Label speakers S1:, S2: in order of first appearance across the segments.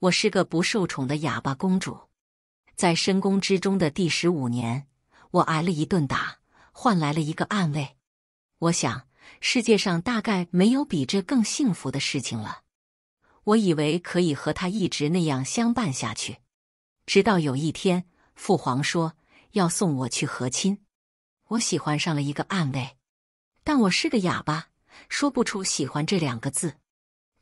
S1: 我是个不受宠的哑巴公主，在深宫之中的第十五年，我挨了一顿打，换来了一个暗卫。我想，世界上大概没有比这更幸福的事情了。我以为可以和他一直那样相伴下去，直到有一天，父皇说要送我去和亲。我喜欢上了一个暗卫，但我是个哑巴，说不出“喜欢”这两个字。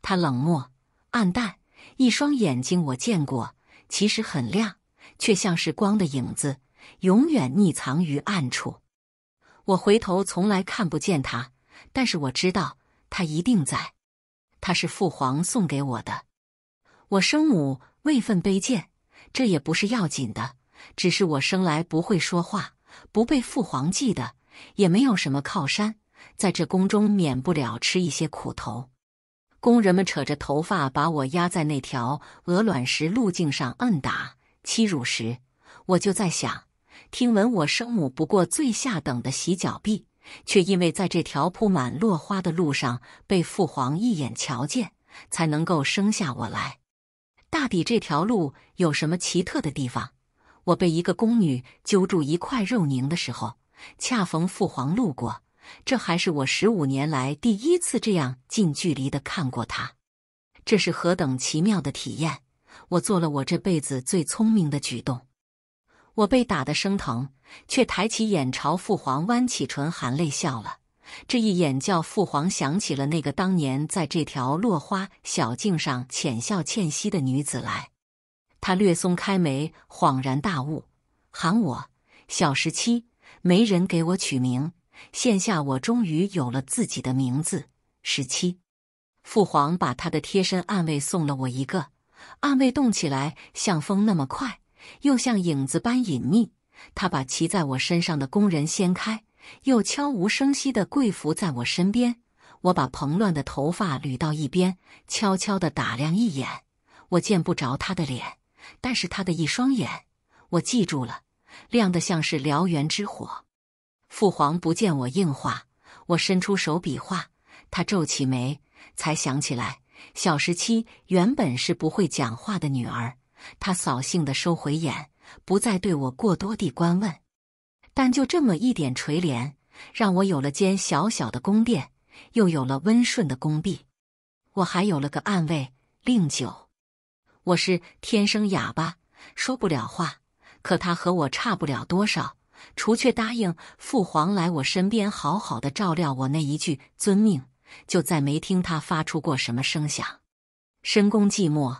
S1: 他冷漠、暗淡。一双眼睛，我见过，其实很亮，却像是光的影子，永远匿藏于暗处。我回头从来看不见他，但是我知道他一定在。他是父皇送给我的。我生母位分卑贱，这也不是要紧的，只是我生来不会说话，不被父皇记得，也没有什么靠山，在这宫中免不了吃一些苦头。工人们扯着头发把我压在那条鹅卵石路径上摁打欺辱时，我就在想：听闻我生母不过最下等的洗脚婢，却因为在这条铺满落花的路上被父皇一眼瞧见，才能够生下我来。大抵这条路有什么奇特的地方？我被一个宫女揪住一块肉拧的时候，恰逢父皇路过。这还是我十五年来第一次这样近距离的看过他，这是何等奇妙的体验！我做了我这辈子最聪明的举动。我被打得生疼，却抬起眼朝父皇弯起唇，含泪笑了。这一眼叫父皇想起了那个当年在这条落花小径上浅笑倩兮的女子来。他略松开眉，恍然大悟，喊我小十七。没人给我取名。现下我终于有了自己的名字。十七，父皇把他的贴身暗卫送了我一个。暗卫动起来像风那么快，又像影子般隐秘。他把骑在我身上的工人掀开，又悄无声息地跪伏在我身边。我把蓬乱的头发捋到一边，悄悄地打量一眼。我见不着他的脸，但是他的一双眼，我记住了，亮得像是燎原之火。父皇不见我应话，我伸出手比划，他皱起眉，才想起来，小时七原本是不会讲话的女儿，他扫兴的收回眼，不再对我过多地关问。但就这么一点垂怜，让我有了间小小的宫殿，又有了温顺的宫婢，我还有了个暗卫令九。我是天生哑巴，说不了话，可他和我差不了多少。除却答应父皇来我身边好好的照料我那一句“遵命”，就再没听他发出过什么声响。深宫寂寞，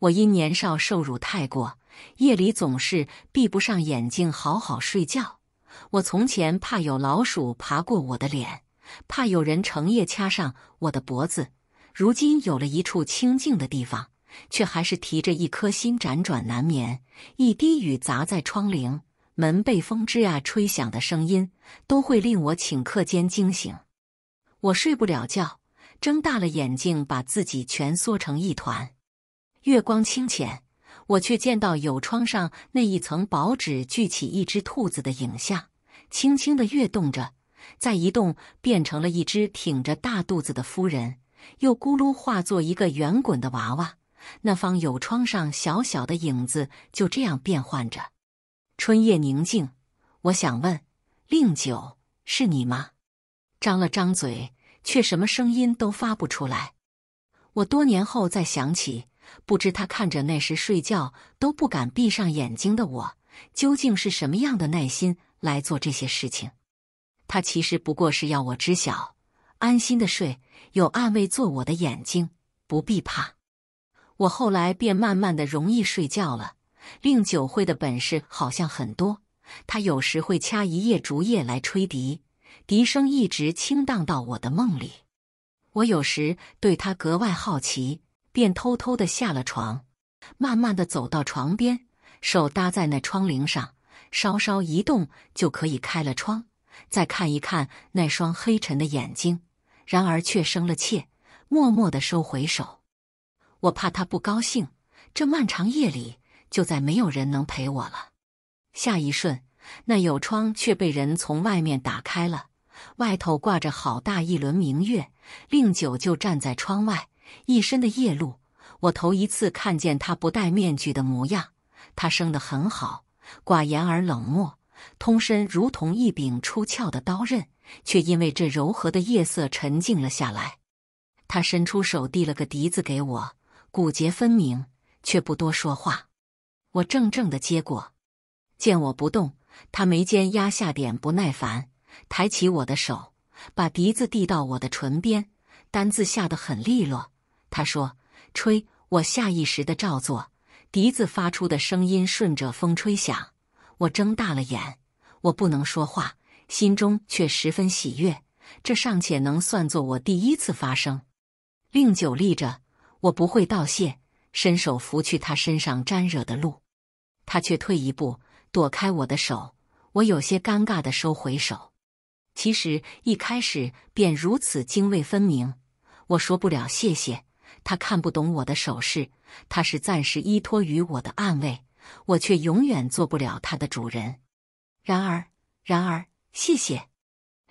S1: 我因年少受辱太过，夜里总是闭不上眼睛，好好睡觉。我从前怕有老鼠爬过我的脸，怕有人成夜掐上我的脖子，如今有了一处清静的地方，却还是提着一颗心辗转难眠。一滴雨砸在窗棂。门被风吱呀吹响的声音，都会令我顷刻间惊醒。我睡不了觉，睁大了眼睛，把自己蜷缩成一团。月光清浅，我却见到有窗上那一层薄纸聚起一只兔子的影像，轻轻的跃动着，再一动，变成了一只挺着大肚子的夫人，又咕噜化作一个圆滚的娃娃。那方有窗上小小的影子就这样变换着。春夜宁静，我想问令酒是你吗？张了张嘴，却什么声音都发不出来。我多年后再想起，不知他看着那时睡觉都不敢闭上眼睛的我，究竟是什么样的耐心来做这些事情？他其实不过是要我知晓，安心的睡，有暗卫做我的眼睛，不必怕。我后来便慢慢的容易睡觉了。令酒会的本事好像很多，他有时会掐一叶竹叶来吹笛，笛声一直清荡到我的梦里。我有时对他格外好奇，便偷偷的下了床，慢慢的走到床边，手搭在那窗棂上，稍稍一动就可以开了窗，再看一看那双黑沉的眼睛。然而却生了怯，默默的收回手。我怕他不高兴，这漫长夜里。就再没有人能陪我了。下一瞬，那有窗却被人从外面打开了，外头挂着好大一轮明月。令九就站在窗外，一身的夜露。我头一次看见他不戴面具的模样。他生得很好，寡言而冷漠，通身如同一柄出鞘的刀刃，却因为这柔和的夜色沉静了下来。他伸出手递了个笛子给我，骨节分明，却不多说话。我怔怔的接过，见我不动，他眉间压下点不耐烦，抬起我的手，把笛子递到我的唇边，单字下得很利落。他说：“吹。”我下意识的照做，笛子发出的声音顺着风吹响。我睁大了眼，我不能说话，心中却十分喜悦。这尚且能算作我第一次发声。令酒立着，我不会道谢，伸手拂去他身上沾惹的露。他却退一步躲开我的手，我有些尴尬的收回手。其实一开始便如此泾渭分明，我说不了谢谢，他看不懂我的手势，他是暂时依托于我的暗卫，我却永远做不了他的主人。然而，然而，谢谢。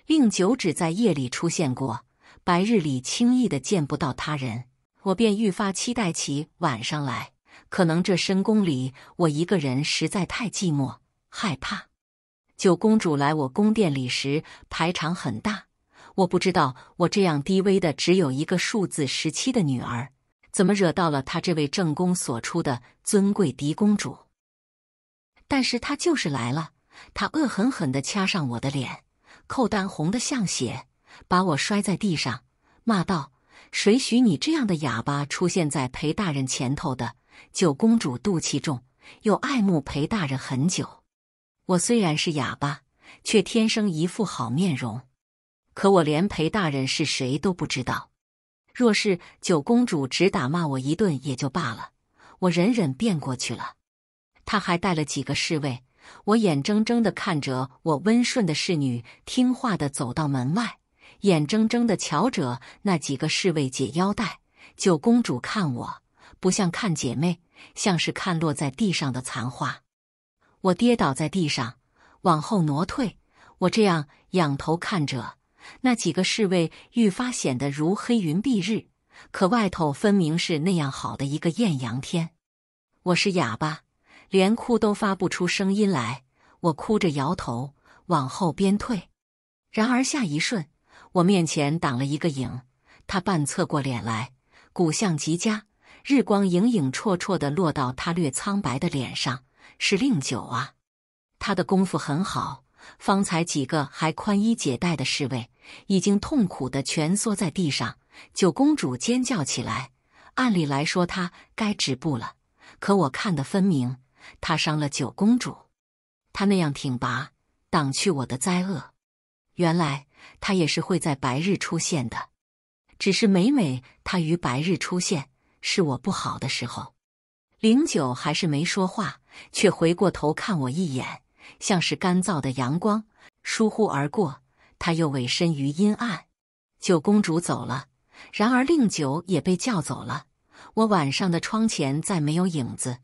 S1: 令九指在夜里出现过，白日里轻易的见不到他人，我便愈发期待起晚上来。可能这深宫里，我一个人实在太寂寞、害怕。九公主来我宫殿里时，排场很大。我不知道，我这样低微的，只有一个数字十七的女儿，怎么惹到了她这位正宫所出的尊贵嫡公主？但是她就是来了，她恶狠狠地掐上我的脸，扣丹红的像血，把我摔在地上，骂道：“谁许你这样的哑巴出现在裴大人前头的？”九公主妒气重，又爱慕裴大人很久。我虽然是哑巴，却天生一副好面容。可我连裴大人是谁都不知道。若是九公主只打骂我一顿也就罢了，我忍忍便过去了。她还带了几个侍卫，我眼睁睁的看着我温顺的侍女听话的走到门外，眼睁睁的瞧着那几个侍卫解腰带。九公主看我。不像看姐妹，像是看落在地上的残花。我跌倒在地上，往后挪退。我这样仰头看着那几个侍卫，愈发显得如黑云蔽日。可外头分明是那样好的一个艳阳天。我是哑巴，连哭都发不出声音来。我哭着摇头，往后边退。然而下一瞬，我面前挡了一个影，他半侧过脸来，骨相极佳。日光影影绰绰地落到他略苍白的脸上，是令九啊！他的功夫很好，方才几个还宽衣解带的侍卫，已经痛苦地蜷缩在地上。九公主尖叫起来。按理来说，她该止步了，可我看得分明，他伤了九公主。他那样挺拔，挡去我的灾厄。原来他也是会在白日出现的，只是每每他于白日出现。是我不好的时候，零九还是没说话，却回过头看我一眼，像是干燥的阳光疏忽而过，他又委身于阴暗。九公主走了，然而令九也被叫走了。我晚上的窗前再没有影子，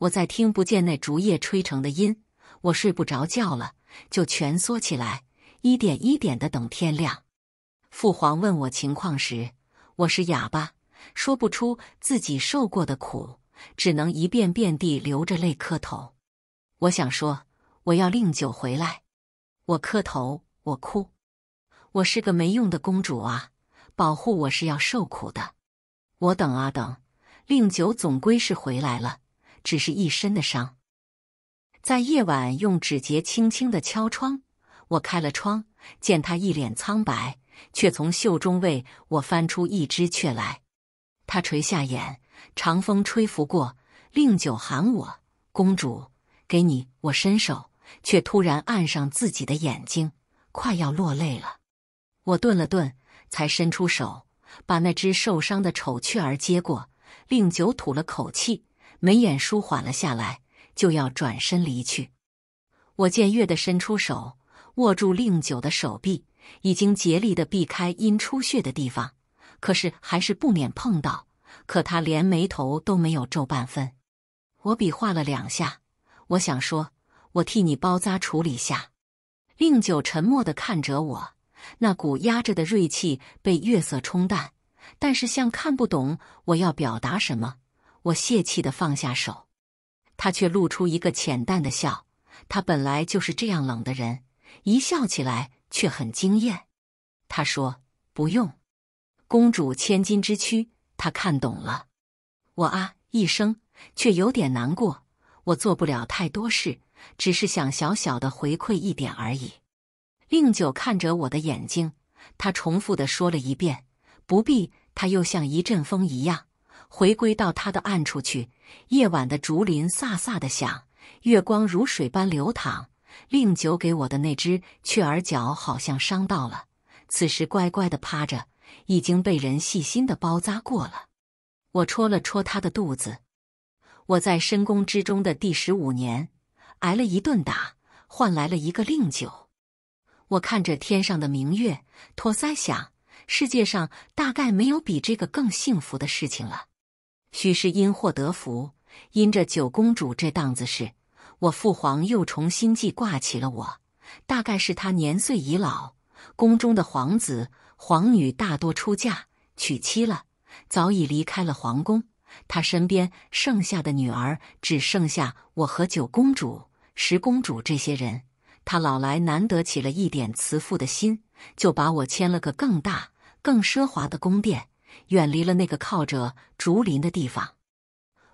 S1: 我再听不见那竹叶吹成的音，我睡不着觉了，就蜷缩起来，一点一点的等天亮。父皇问我情况时，我是哑巴。说不出自己受过的苦，只能一遍遍地流着泪磕头。我想说，我要令酒回来，我磕头，我哭，我是个没用的公主啊！保护我是要受苦的。我等啊等，令酒总归是回来了，只是一身的伤。在夜晚，用指节轻轻的敲窗，我开了窗，见他一脸苍白，却从袖中为我翻出一只雀来。他垂下眼，长风吹拂过。令酒喊我：“公主，给你。”我伸手，却突然按上自己的眼睛，快要落泪了。我顿了顿，才伸出手，把那只受伤的丑雀儿接过。令酒吐了口气，眉眼舒缓了下来，就要转身离去。我见月的伸出手，握住令九的手臂，已经竭力的避开因出血的地方。可是还是不免碰到，可他连眉头都没有皱半分。我比划了两下，我想说：“我替你包扎处理下。”令九沉默的看着我，那股压着的锐气被月色冲淡，但是像看不懂我要表达什么。我泄气的放下手，他却露出一个浅淡的笑。他本来就是这样冷的人，一笑起来却很惊艳。他说：“不用。”公主千金之躯，她看懂了。我啊一声，却有点难过。我做不了太多事，只是想小小的回馈一点而已。令九看着我的眼睛，他重复的说了一遍：“不必。”他又像一阵风一样回归到他的暗处去。夜晚的竹林飒飒的响，月光如水般流淌。令九给我的那只雀儿脚好像伤到了，此时乖乖的趴着。已经被人细心的包扎过了。我戳了戳他的肚子。我在深宫之中的第十五年，挨了一顿打，换来了一个令酒。我看着天上的明月，托腮想：世界上大概没有比这个更幸福的事情了。许是因祸得福，因着九公主这档子事，我父皇又重新记挂起了我。大概是他年岁已老，宫中的皇子。皇女大多出嫁娶妻了，早已离开了皇宫。她身边剩下的女儿只剩下我和九公主、十公主这些人。她老来难得起了一点慈父的心，就把我迁了个更大、更奢华的宫殿，远离了那个靠着竹林的地方。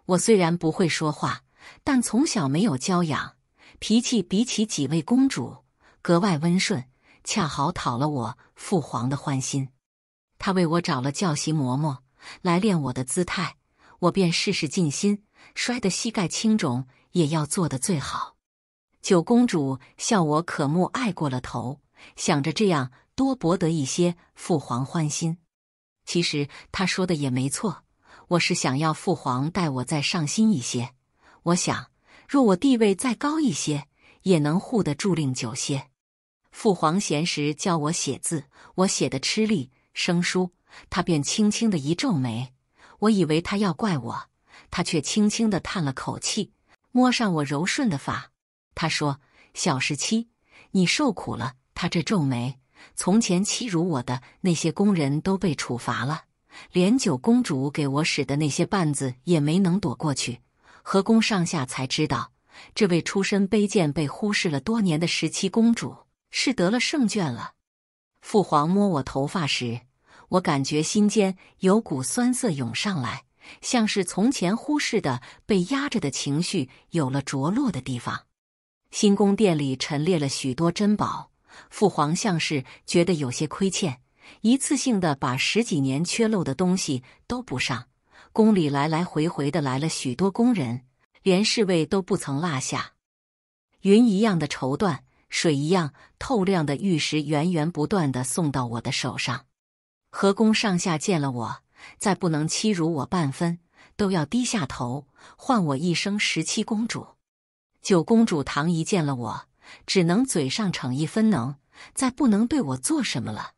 S1: 我虽然不会说话，但从小没有娇养，脾气比起几位公主格外温顺，恰好讨了我。父皇的欢心，他为我找了教习嬷嬷来练我的姿态，我便试试尽心，摔得膝盖青肿也要做得最好。九公主笑我可慕爱过了头，想着这样多博得一些父皇欢心。其实她说的也没错，我是想要父皇待我再上心一些。我想，若我地位再高一些，也能护得住令九些。父皇闲时教我写字，我写的吃力生疏，他便轻轻的一皱眉。我以为他要怪我，他却轻轻的叹了口气，摸上我柔顺的发。他说：“小十七，你受苦了。”他这皱眉，从前欺辱我的那些宫人都被处罚了，连九公主给我使的那些绊子也没能躲过去。和宫上下才知道，这位出身卑贱、被忽视了多年的十七公主。是得了胜券了。父皇摸我头发时，我感觉心间有股酸涩涌上来，像是从前忽视的、被压着的情绪有了着落的地方。新宫殿里陈列了许多珍宝，父皇像是觉得有些亏欠，一次性的把十几年缺漏的东西都补上。宫里来来回回的来了许多宫人，连侍卫都不曾落下。云一样的绸缎。水一样透亮的玉石源源不断地送到我的手上，和宫上下见了我，再不能欺辱我半分，都要低下头唤我一声十七公主、九公主。唐姨见了我，只能嘴上逞一分能，再不能对我做什么了。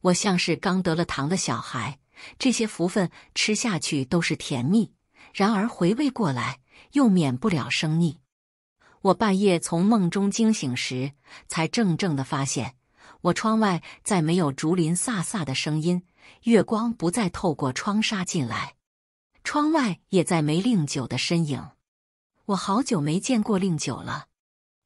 S1: 我像是刚得了糖的小孩，这些福分吃下去都是甜蜜，然而回味过来又免不了生腻。我半夜从梦中惊醒时，才怔怔地发现，我窗外再没有竹林飒飒的声音，月光不再透过窗纱进来，窗外也再没令酒的身影。我好久没见过令酒了。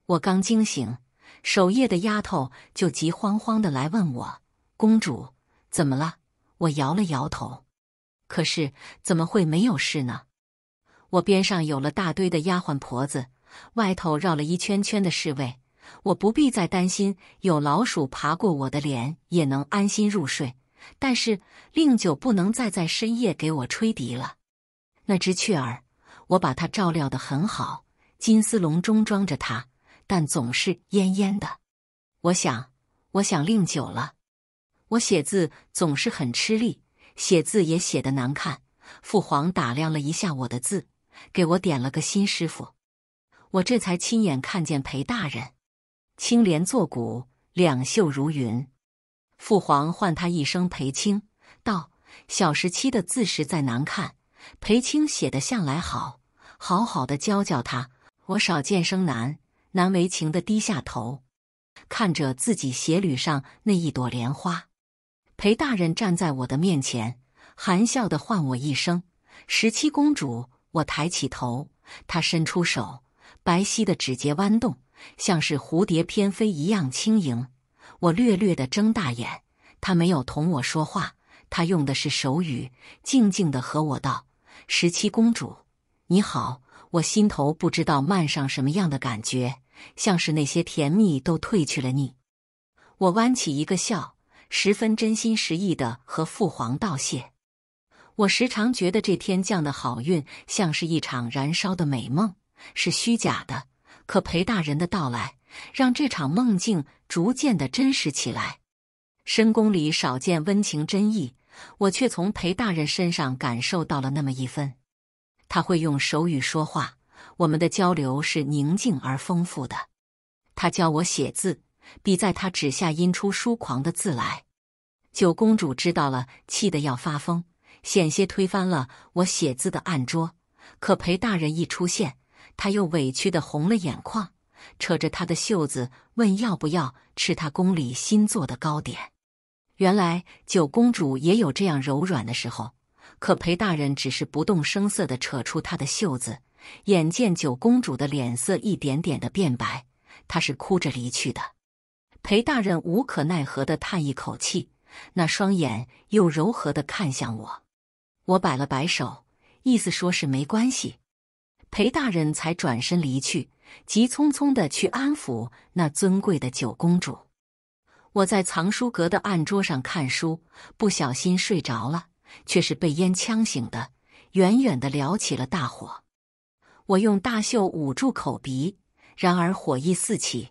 S1: 我刚惊醒，守夜的丫头就急慌慌地来问我：“公主怎么了？”我摇了摇头。可是怎么会没有事呢？我边上有了大堆的丫鬟婆子。外头绕了一圈圈的侍卫，我不必再担心有老鼠爬过我的脸，也能安心入睡。但是令九不能再在深夜给我吹笛了。那只雀儿，我把它照料得很好，金丝笼中装着它，但总是恹恹的。我想，我想令久了，我写字总是很吃力，写字也写的难看。父皇打量了一下我的字，给我点了个新师傅。我这才亲眼看见裴大人，青莲作骨，两袖如云。父皇唤他一声裴青，道：“小时七的字实在难看。”裴青写的向来好，好好的教教他。我少见生难难为情的低下头，看着自己鞋履上那一朵莲花。裴大人站在我的面前，含笑的唤我一声“十七公主”。我抬起头，他伸出手。白皙的指节弯动，像是蝴蝶翩飞一样轻盈。我略略的睁大眼，他没有同我说话，他用的是手语，静静的和我道：“十七公主，你好。”我心头不知道漫上什么样的感觉，像是那些甜蜜都褪去了腻。我弯起一个笑，十分真心实意的和父皇道谢。我时常觉得这天降的好运像是一场燃烧的美梦。是虚假的，可裴大人的到来让这场梦境逐渐的真实起来。深宫里少见温情真意，我却从裴大人身上感受到了那么一分。他会用手语说话，我们的交流是宁静而丰富的。他教我写字，笔在他指下印出疏狂的字来。九公主知道了，气得要发疯，险些推翻了我写字的案桌。可裴大人一出现，他又委屈的红了眼眶，扯着他的袖子问：“要不要吃他宫里新做的糕点？”原来九公主也有这样柔软的时候。可裴大人只是不动声色的扯出她的袖子，眼见九公主的脸色一点点的变白，她是哭着离去的。裴大人无可奈何的叹一口气，那双眼又柔和的看向我，我摆了摆手，意思说是没关系。裴大人才转身离去，急匆匆地去安抚那尊贵的九公主。我在藏书阁的案桌上看书，不小心睡着了，却是被烟呛醒的。远远的燎起了大火，我用大袖捂住口鼻，然而火意四起，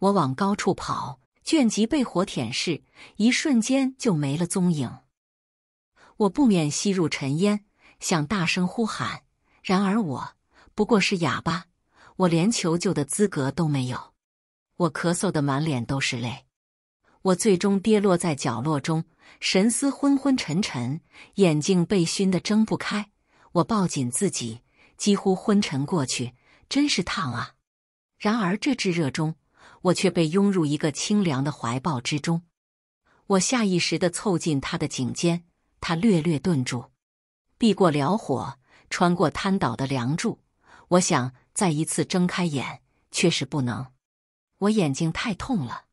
S1: 我往高处跑，卷棘被火舔舐，一瞬间就没了踪影。我不免吸入尘烟，想大声呼喊，然而我。不过是哑巴，我连求救的资格都没有。我咳嗽的满脸都是泪，我最终跌落在角落中，神思昏昏沉沉，眼睛被熏得睁不开。我抱紧自己，几乎昏沉过去。真是烫啊！然而这炙热中，我却被拥入一个清凉的怀抱之中。我下意识地凑近他的颈间，他略略顿住，避过了火，穿过瘫倒的梁柱。我想再一次睁开眼，却是不能。我眼睛太痛了。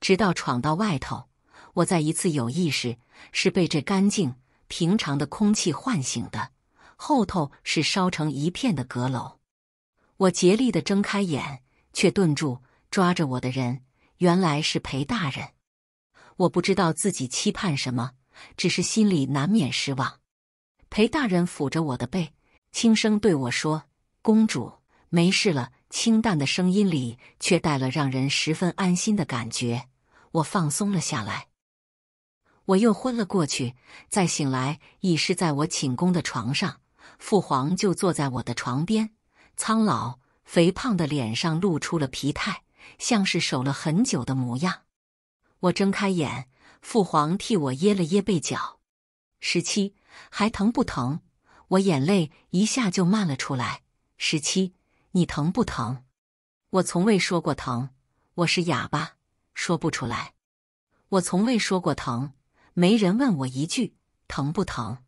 S1: 直到闯到外头，我再一次有意识，是被这干净平常的空气唤醒的。后头是烧成一片的阁楼。我竭力的睁开眼，却顿住。抓着我的人，原来是裴大人。我不知道自己期盼什么，只是心里难免失望。裴大人抚着我的背，轻声对我说。公主没事了，清淡的声音里却带了让人十分安心的感觉。我放松了下来，我又昏了过去。再醒来，已是在我寝宫的床上，父皇就坐在我的床边，苍老肥胖的脸上露出了疲态，像是守了很久的模样。我睁开眼，父皇替我掖了掖被角：“十七，还疼不疼？”我眼泪一下就漫了出来。十七，你疼不疼？我从未说过疼，我是哑巴，说不出来。我从未说过疼，没人问我一句疼不疼。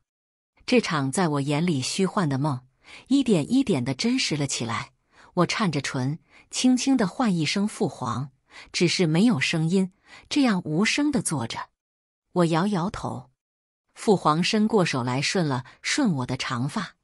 S1: 这场在我眼里虚幻的梦，一点一点的真实了起来。我颤着唇，轻轻的唤一声“父皇”，只是没有声音，这样无声的坐着。我摇摇头，父皇伸过手来，顺了顺我的长发。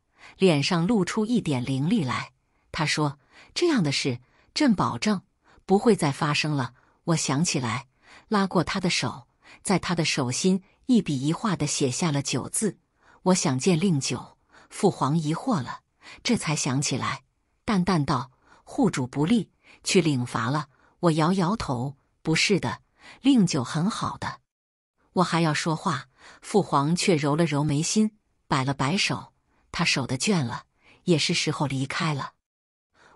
S1: 脸上露出一点凌厉来，他说：“这样的事，朕保证不会再发生了。”我想起来，拉过他的手，在他的手心一笔一画的写下了九字。我想见令九，父皇疑惑了，这才想起来，淡淡道：“护主不利，去领罚了。”我摇摇头：“不是的，令九很好的。”我还要说话，父皇却揉了揉眉心，摆了摆手。他守得倦了，也是时候离开了。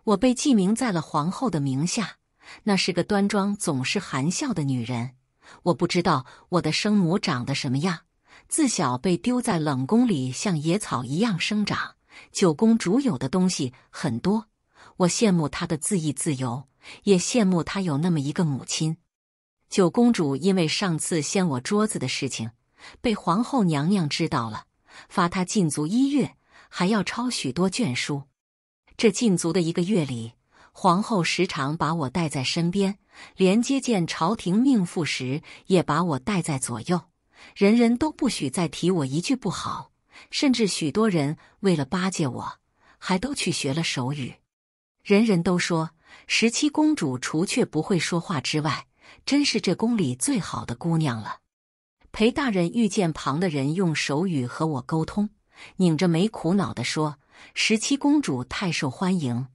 S1: 我被记名在了皇后的名下，那是个端庄、总是含笑的女人。我不知道我的生母长得什么样，自小被丢在冷宫里，像野草一样生长。九公主有的东西很多，我羡慕她的恣意自由，也羡慕她有那么一个母亲。九公主因为上次掀我桌子的事情，被皇后娘娘知道了，罚她禁足一月。还要抄许多卷书。这禁足的一个月里，皇后时常把我带在身边，连接见朝廷命妇时也把我带在左右。人人都不许再提我一句不好，甚至许多人为了巴结我，还都去学了手语。人人都说，十七公主除却不会说话之外，真是这宫里最好的姑娘了。裴大人遇见旁的人，用手语和我沟通。拧着眉苦恼地说：“十七公主太受欢迎，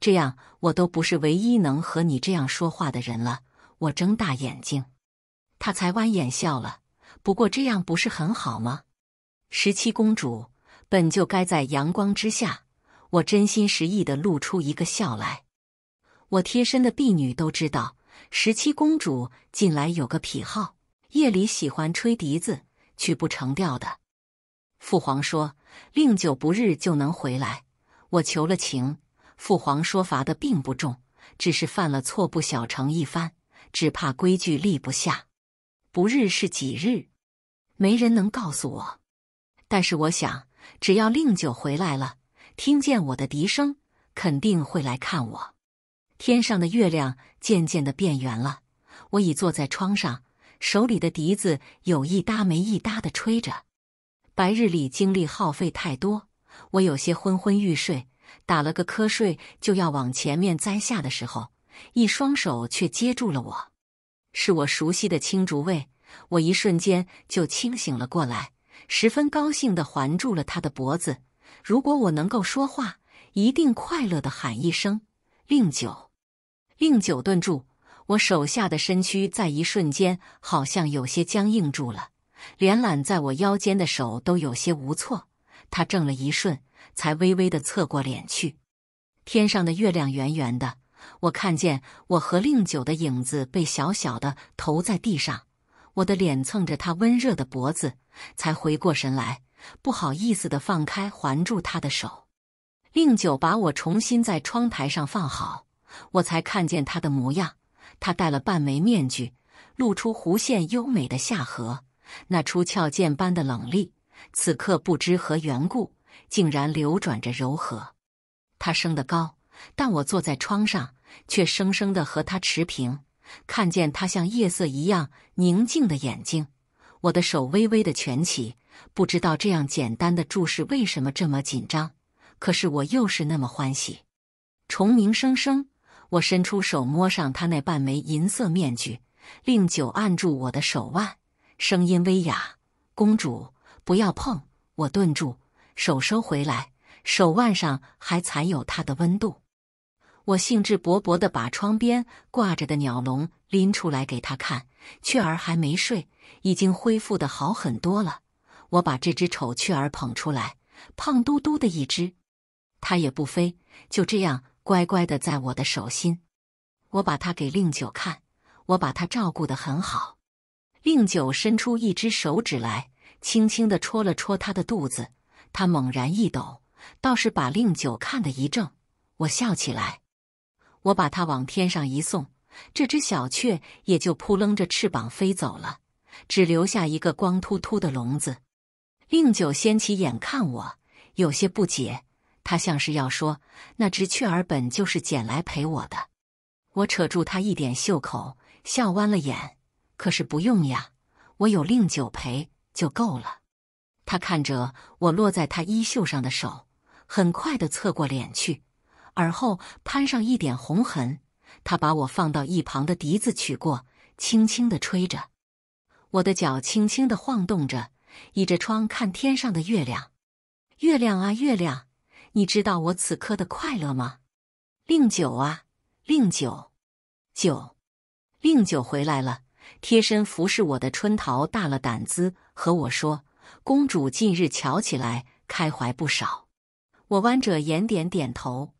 S1: 这样我都不是唯一能和你这样说话的人了。”我睁大眼睛，她才弯眼笑了。不过这样不是很好吗？十七公主本就该在阳光之下。我真心实意地露出一个笑来。我贴身的婢女都知道，十七公主近来有个癖好，夜里喜欢吹笛子，曲不成调的。父皇说：“令九不日就能回来。”我求了情，父皇说罚的并不重，只是犯了错，不小惩一番，只怕规矩立不下。不日是几日？没人能告诉我。但是我想，只要令九回来了，听见我的笛声，肯定会来看我。天上的月亮渐渐的变圆了，我已坐在窗上，手里的笛子有一搭没一搭的吹着。白日里精力耗费太多，我有些昏昏欲睡，打了个瞌睡就要往前面栽下的时候，一双手却接住了我，是我熟悉的青竹卫。我一瞬间就清醒了过来，十分高兴地环住了他的脖子。如果我能够说话，一定快乐地喊一声“令九”。令九顿住，我手下的身躯在一瞬间好像有些僵硬住了。连揽在我腰间的手都有些无措，他怔了一瞬，才微微的侧过脸去。天上的月亮圆圆的，我看见我和令九的影子被小小的投在地上。我的脸蹭着他温热的脖子，才回过神来，不好意思的放开环住他的手。令九把我重新在窗台上放好，我才看见他的模样。他戴了半枚面具，露出弧线优美的下颌。那出鞘剑般的冷厉，此刻不知何缘故，竟然流转着柔和。他升得高，但我坐在窗上，却生生的和他持平。看见他像夜色一样宁静的眼睛，我的手微微的蜷起，不知道这样简单的注视为什么这么紧张。可是我又是那么欢喜。虫鸣声声，我伸出手摸上他那半枚银色面具，令九按住我的手腕。声音微哑，公主不要碰我。顿住，手收回来，手腕上还残有它的温度。我兴致勃勃地把窗边挂着的鸟笼拎出来给他看。雀儿还没睡，已经恢复的好很多了。我把这只丑雀儿捧出来，胖嘟嘟的一只，它也不飞，就这样乖乖的在我的手心。我把它给令九看，我把它照顾得很好。令九伸出一只手指来，轻轻地戳了戳他的肚子，他猛然一抖，倒是把令九看得一怔。我笑起来，我把他往天上一送，这只小雀也就扑棱着翅膀飞走了，只留下一个光秃秃的笼子。令九掀起眼看我，有些不解。他像是要说，那只雀儿本就是捡来陪我的。我扯住他一点袖口，笑弯了眼。可是不用呀，我有令酒陪就够了。他看着我落在他衣袖上的手，很快的侧过脸去，耳后攀上一点红痕。他把我放到一旁的笛子取过，轻轻的吹着。我的脚轻轻的晃动着，倚着窗看天上的月亮。月亮啊，月亮，你知道我此刻的快乐吗？令酒啊，令酒，酒，令酒回来了。贴身服侍我的春桃大了胆子，和我说：“公主近日瞧起来开怀不少。”我弯着眼点点头。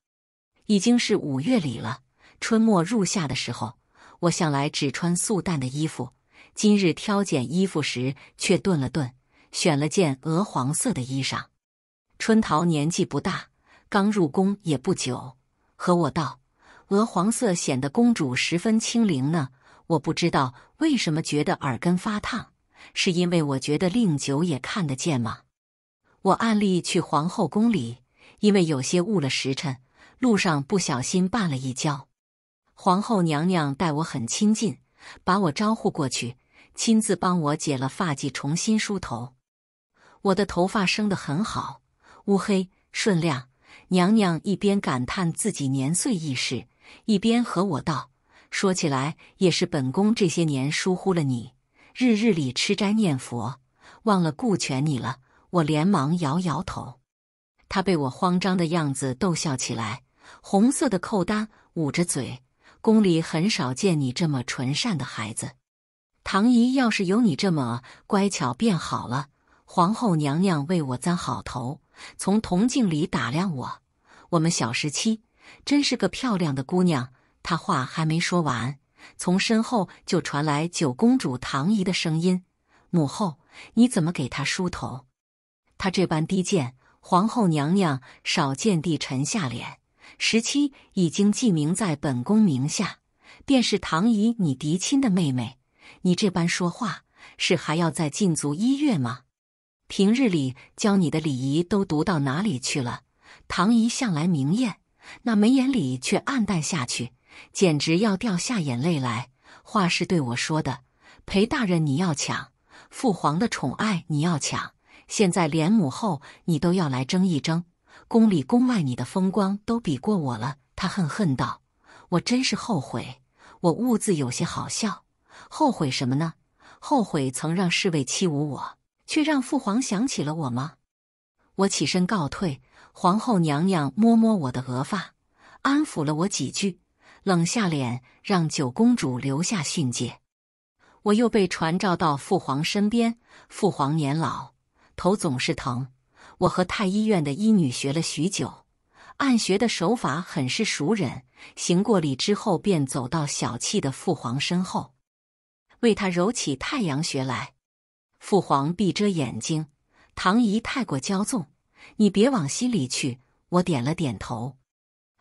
S1: 已经是五月里了，春末入夏的时候，我向来只穿素淡的衣服。今日挑拣衣服时，却顿了顿，选了件鹅黄色的衣裳。春桃年纪不大，刚入宫也不久，和我道：“鹅黄色显得公主十分轻灵呢。”我不知道。为什么觉得耳根发烫？是因为我觉得令九也看得见吗？我按例去皇后宫里，因为有些误了时辰，路上不小心绊了一跤。皇后娘娘待我很亲近，把我招呼过去，亲自帮我解了发髻，重新梳头。我的头发生得很好，乌黑顺亮。娘娘一边感叹自己年岁易逝，一边和我道。说起来也是，本宫这些年疏忽了你，日日里吃斋念佛，忘了顾全你了。我连忙摇摇头。他被我慌张的样子逗笑起来，红色的扣单捂着嘴。宫里很少见你这么纯善的孩子，唐姨要是有你这么乖巧便好了。皇后娘娘为我簪好头，从铜镜里打量我，我们小时七，真是个漂亮的姑娘。他话还没说完，从身后就传来九公主唐姨的声音：“母后，你怎么给她梳头？她这般低贱，皇后娘娘少见地沉下脸。十七已经记名在本宫名下，便是唐姨你嫡亲的妹妹。你这般说话，是还要再禁足一月吗？平日里教你的礼仪都读到哪里去了？”唐姨向来明艳，那眉眼里却暗淡下去。简直要掉下眼泪来。话是对我说的，裴大人，你要抢父皇的宠爱，你要抢，现在连母后你都要来争一争。宫里宫外，你的风光都比过我了。他恨恨道：“我真是后悔。”我兀自有些好笑，后悔什么呢？后悔曾让侍卫欺侮我，却让父皇想起了我吗？我起身告退。皇后娘娘摸摸我的额发，安抚了我几句。冷下脸，让九公主留下训诫。我又被传召到父皇身边。父皇年老，头总是疼。我和太医院的医女学了许久，按学的手法很是熟忍。行过礼之后，便走到小气的父皇身后，为他揉起太阳穴来。父皇闭着眼睛，唐姨太过骄纵，你别往心里去。我点了点头。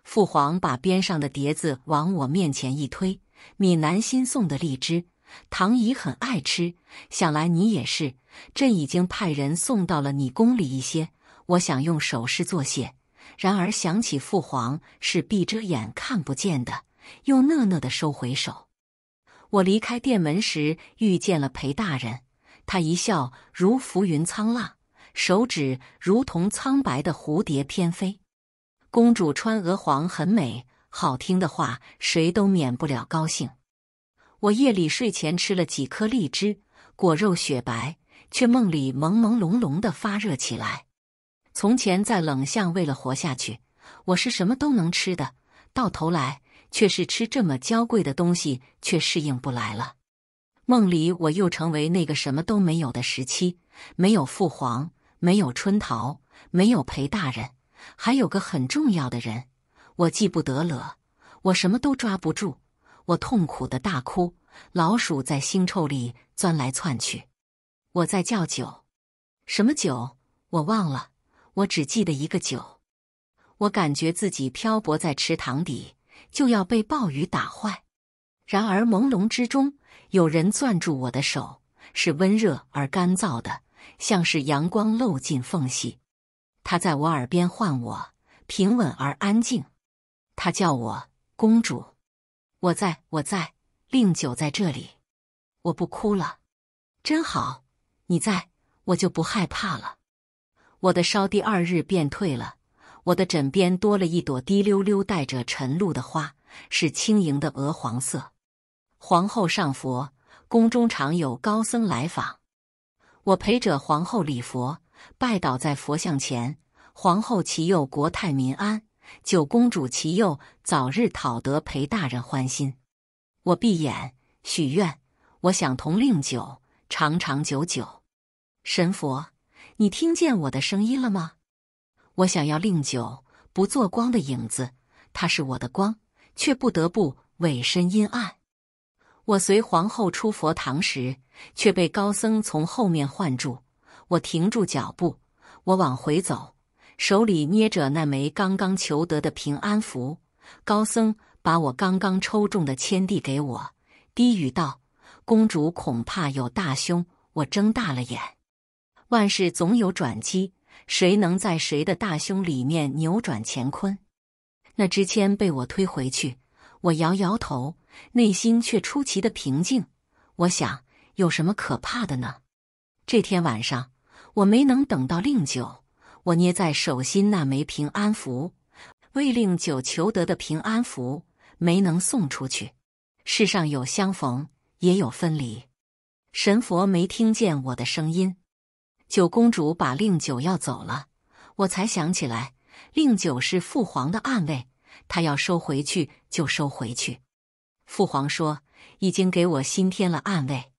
S1: 父皇把边上的碟子往我面前一推，闽南新送的荔枝，唐姨很爱吃，想来你也是。朕已经派人送到了你宫里一些，我想用手势作谢。然而想起父皇是闭着眼看不见的，又讷讷的收回手。我离开殿门时遇见了裴大人，他一笑如浮云苍浪，手指如同苍白的蝴蝶翩飞。公主穿鹅黄很美好，听的话谁都免不了高兴。我夜里睡前吃了几颗荔枝，果肉雪白，却梦里朦朦胧胧的发热起来。从前在冷巷为了活下去，我是什么都能吃的，到头来却是吃这么娇贵的东西却适应不来了。梦里我又成为那个什么都没有的时期，没有父皇，没有春桃，没有裴大人。还有个很重要的人，我记不得了，我什么都抓不住，我痛苦的大哭。老鼠在腥臭里钻来窜去，我在叫酒，什么酒？我忘了，我只记得一个酒。我感觉自己漂泊在池塘底，就要被暴雨打坏。然而朦胧之中，有人攥住我的手，是温热而干燥的，像是阳光漏进缝隙。她在我耳边唤我，平稳而安静。她叫我公主，我在，我在。令酒在这里，我不哭了，真好。你在，我就不害怕了。我的烧第二日便退了，我的枕边多了一朵滴溜溜带着晨露的花，是轻盈的鹅黄色。皇后上佛，宫中常有高僧来访，我陪着皇后礼佛。拜倒在佛像前，皇后祈佑国泰民安，九公主祈佑早日讨得裴大人欢心。我闭眼许愿，我想同令九长长久久。神佛，你听见我的声音了吗？我想要令九不做光的影子，他是我的光，却不得不委身阴暗。我随皇后出佛堂时，却被高僧从后面唤住。我停住脚步，我往回走，手里捏着那枚刚刚求得的平安符。高僧把我刚刚抽中的签递给我，低语道：“公主恐怕有大凶。”我睁大了眼，万事总有转机，谁能在谁的大凶里面扭转乾坤？那支签被我推回去，我摇摇头，内心却出奇的平静。我想，有什么可怕的呢？这天晚上。我没能等到令九，我捏在手心那枚平安符，为令九求得的平安符没能送出去。世上有相逢，也有分离。神佛没听见我的声音。九公主把令九要走了，我才想起来，令九是父皇的暗卫，他要收回去就收回去。父皇说已经给我新添了暗卫。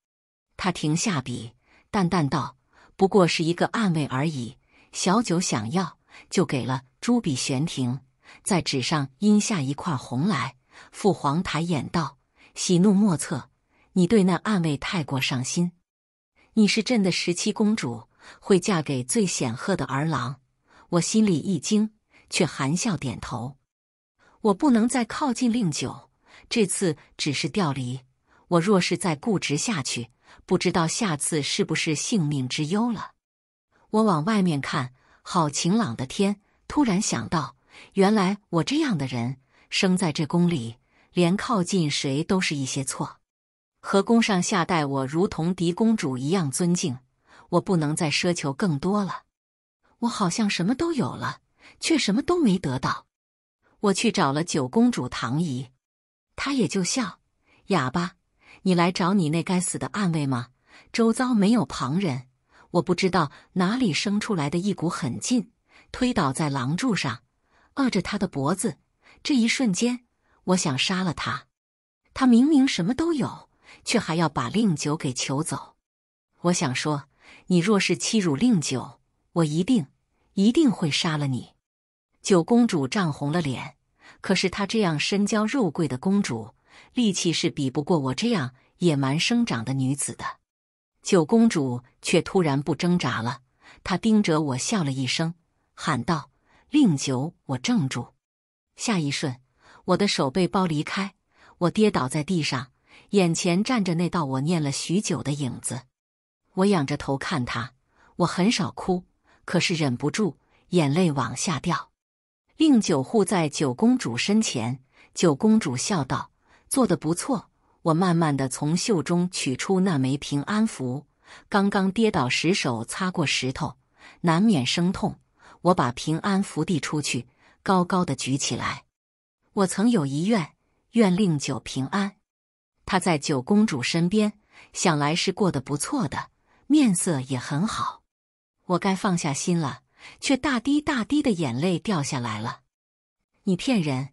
S1: 他停下笔，淡淡道。不过是一个暗卫而已，小九想要就给了。朱笔悬停在纸上，阴下一块红来。父皇抬眼道：“喜怒莫测，你对那暗卫太过上心。你是朕的十七公主，会嫁给最显赫的儿郎。”我心里一惊，却含笑点头。我不能再靠近令九，这次只是调离。我若是再固执下去。不知道下次是不是性命之忧了。我往外面看，好晴朗的天。突然想到，原来我这样的人生在这宫里，连靠近谁都是一些错。和宫上下待我如同嫡公主一样尊敬，我不能再奢求更多了。我好像什么都有了，却什么都没得到。我去找了九公主唐姨，她也就笑，哑巴。你来找你那该死的暗卫吗？周遭没有旁人，我不知道哪里生出来的一股狠劲，推倒在廊柱上，扼着他的脖子。这一瞬间，我想杀了他。他明明什么都有，却还要把令九给求走。我想说，你若是欺辱令九，我一定一定会杀了你。九公主涨红了脸，可是她这样身娇肉贵的公主。力气是比不过我这样野蛮生长的女子的，九公主却突然不挣扎了。她盯着我笑了一声，喊道：“令九！”我怔住。下一瞬，我的手被包离开，我跌倒在地上，眼前站着那道我念了许久的影子。我仰着头看她，我很少哭，可是忍不住，眼泪往下掉。令九护在九公主身前，九公主笑道。做得不错，我慢慢的从袖中取出那枚平安符。刚刚跌倒，时手擦过石头，难免生痛。我把平安符递出去，高高的举起来。我曾有一愿，愿令九平安。她在九公主身边，想来是过得不错的，面色也很好。我该放下心了，却大滴大滴的眼泪掉下来了。你骗人！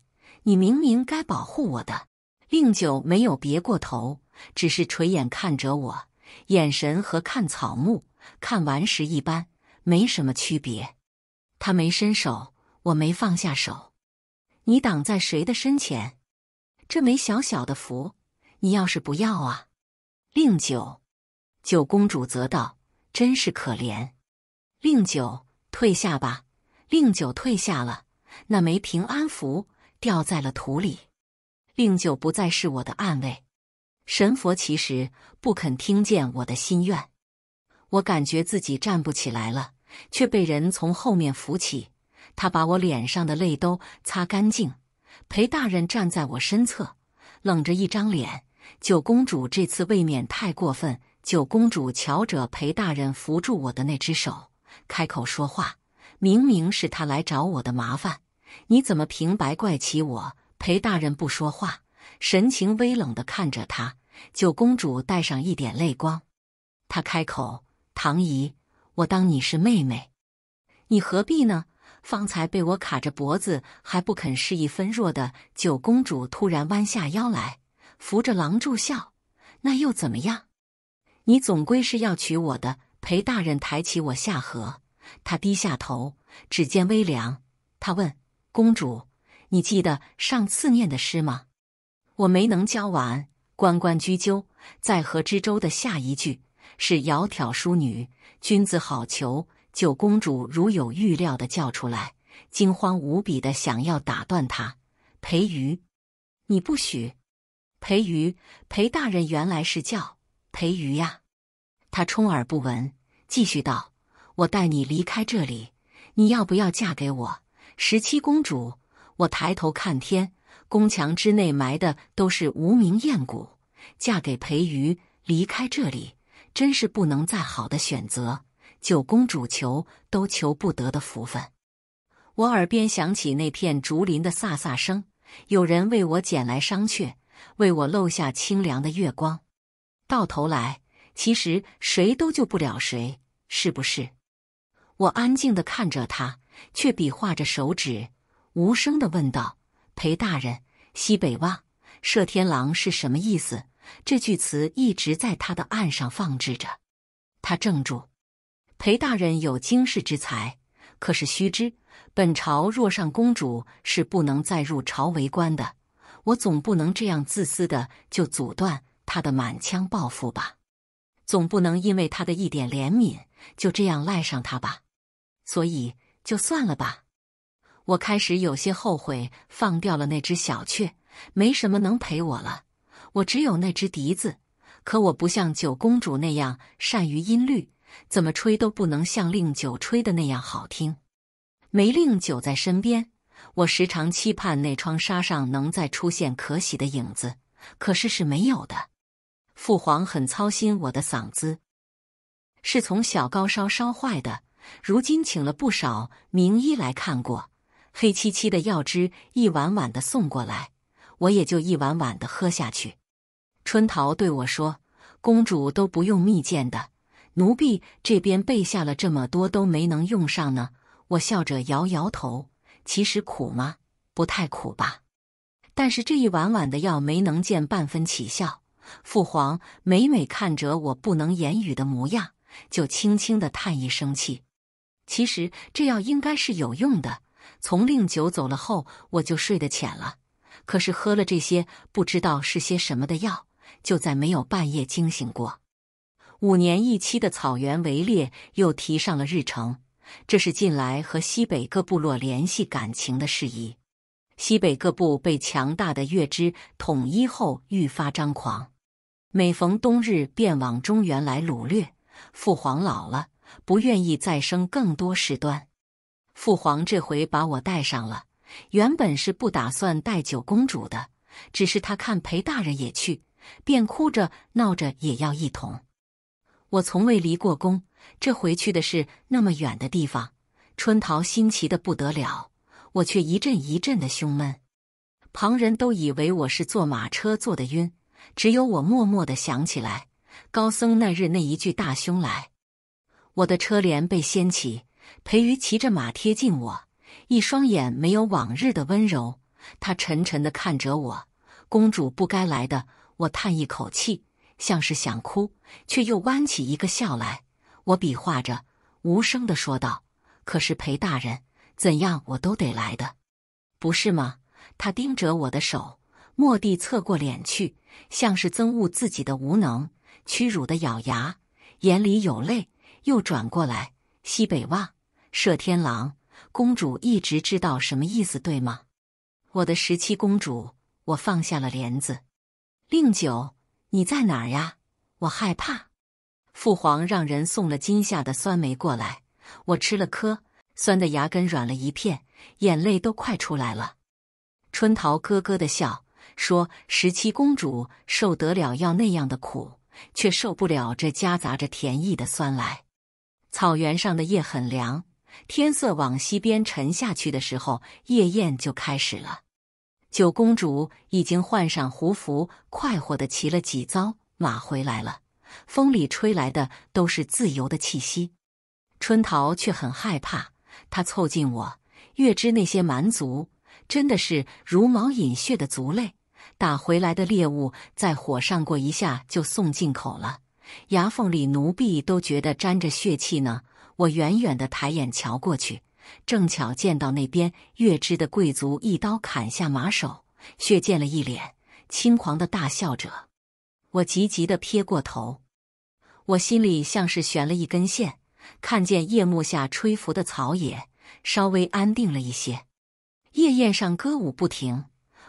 S1: 你明明该保护我的。令九没有别过头，只是垂眼看着我，眼神和看草木看完时一般，没什么区别。他没伸手，我没放下手。你挡在谁的身前？这枚小小的符，你要是不要啊？令九，九公主则道：“真是可怜。”令九，退下吧。令九退下了，那枚平安符掉在了土里。令九不再是我的暗卫，神佛其实不肯听见我的心愿。我感觉自己站不起来了，却被人从后面扶起。他把我脸上的泪都擦干净。裴大人站在我身侧，冷着一张脸。九公主这次未免太过分。九公主瞧着裴大人扶住我的那只手，开口说话：“明明是他来找我的麻烦，你怎么平白怪起我？”裴大人不说话，神情微冷的看着他。九公主带上一点泪光，她开口：“唐姨，我当你是妹妹，你何必呢？”方才被我卡着脖子还不肯示意分弱的九公主突然弯下腰来，扶着廊柱笑：“那又怎么样？你总归是要娶我的。”裴大人抬起我下颌，他低下头，指尖微凉，他问公主。你记得上次念的诗吗？我没能教完《关关雎鸠，在河之洲》的下一句是“窈窕淑女，君子好逑”。九公主如有预料的叫出来，惊慌无比的想要打断他。裴瑜，你不许！裴瑜，裴大人原来是叫裴瑜呀！他充耳不闻，继续道：“我带你离开这里，你要不要嫁给我？”十七公主。我抬头看天，宫墙之内埋的都是无名艳骨。嫁给裴瑜，离开这里，真是不能再好的选择。九公主求都求不得的福分。我耳边响起那片竹林的飒飒声，有人为我捡来商榷，为我漏下清凉的月光。到头来，其实谁都救不了谁，是不是？我安静的看着他，却比划着手指。无声的问道：“裴大人，西北望，射天狼是什么意思？”这句词一直在他的案上放置着。他怔住。裴大人有经世之才，可是须知，本朝若上公主是不能再入朝为官的。我总不能这样自私的就阻断他的满腔抱负吧？总不能因为他的一点怜悯就这样赖上他吧？所以，就算了吧。我开始有些后悔放掉了那只小雀，没什么能陪我了。我只有那只笛子，可我不像九公主那样善于音律，怎么吹都不能像令九吹的那样好听。没令九在身边，我时常期盼那窗纱上能再出现可喜的影子，可是是没有的。父皇很操心我的嗓子，是从小高烧烧坏的，如今请了不少名医来看过。黑漆漆的药汁一碗碗的送过来，我也就一碗碗的喝下去。春桃对我说：“公主都不用蜜饯的，奴婢这边备下了这么多，都没能用上呢。”我笑着摇摇头：“其实苦吗？不太苦吧。”但是这一碗碗的药没能见半分起效。父皇每每看着我不能言语的模样，就轻轻的叹一声气。其实这药应该是有用的。从令酒走了后，我就睡得浅了。可是喝了这些不知道是些什么的药，就再没有半夜惊醒过。五年一期的草原围猎又提上了日程，这是近来和西北各部落联系感情的事宜。西北各部被强大的月支统一后，愈发张狂，每逢冬日便往中原来掳掠。父皇老了，不愿意再生更多事端。父皇这回把我带上了，原本是不打算带九公主的，只是他看裴大人也去，便哭着闹着也要一同。我从未离过宫，这回去的是那么远的地方，春桃新奇的不得了，我却一阵一阵的胸闷。旁人都以为我是坐马车坐的晕，只有我默默的想起来高僧那日那一句大凶来。我的车帘被掀起。裴瑜骑着马贴近我，一双眼没有往日的温柔，他沉沉地看着我。公主不该来的，我叹一口气，像是想哭，却又弯起一个笑来。我比划着，无声地说道：“可是裴大人，怎样我都得来的，不是吗？”他盯着我的手，蓦地侧过脸去，像是憎恶自己的无能，屈辱地咬牙，眼里有泪，又转过来西北望。射天狼，公主一直知道什么意思，对吗？我的十七公主，我放下了帘子。令九，你在哪儿呀？我害怕。父皇让人送了今夏的酸梅过来，我吃了颗，酸的牙根软了一片，眼泪都快出来了。春桃咯咯的笑，说：“十七公主受得了要那样的苦，却受不了这夹杂着甜意的酸来。草原上的夜很凉。”天色往西边沉下去的时候，夜宴就开始了。九公主已经换上胡服，快活的骑了几遭马回来了。风里吹来的都是自由的气息。春桃却很害怕，她凑近我，月知那些蛮族真的是茹毛饮血的族类，打回来的猎物在火上过一下就送进口了，牙缝里奴婢都觉得沾着血气呢。我远远的抬眼瞧过去，正巧见到那边月之的贵族一刀砍下马首，血溅了一脸，轻狂的大笑着。我急急的撇过头，我心里像是悬了一根线。看见夜幕下吹拂的草野，稍微安定了一些。夜宴上歌舞不停，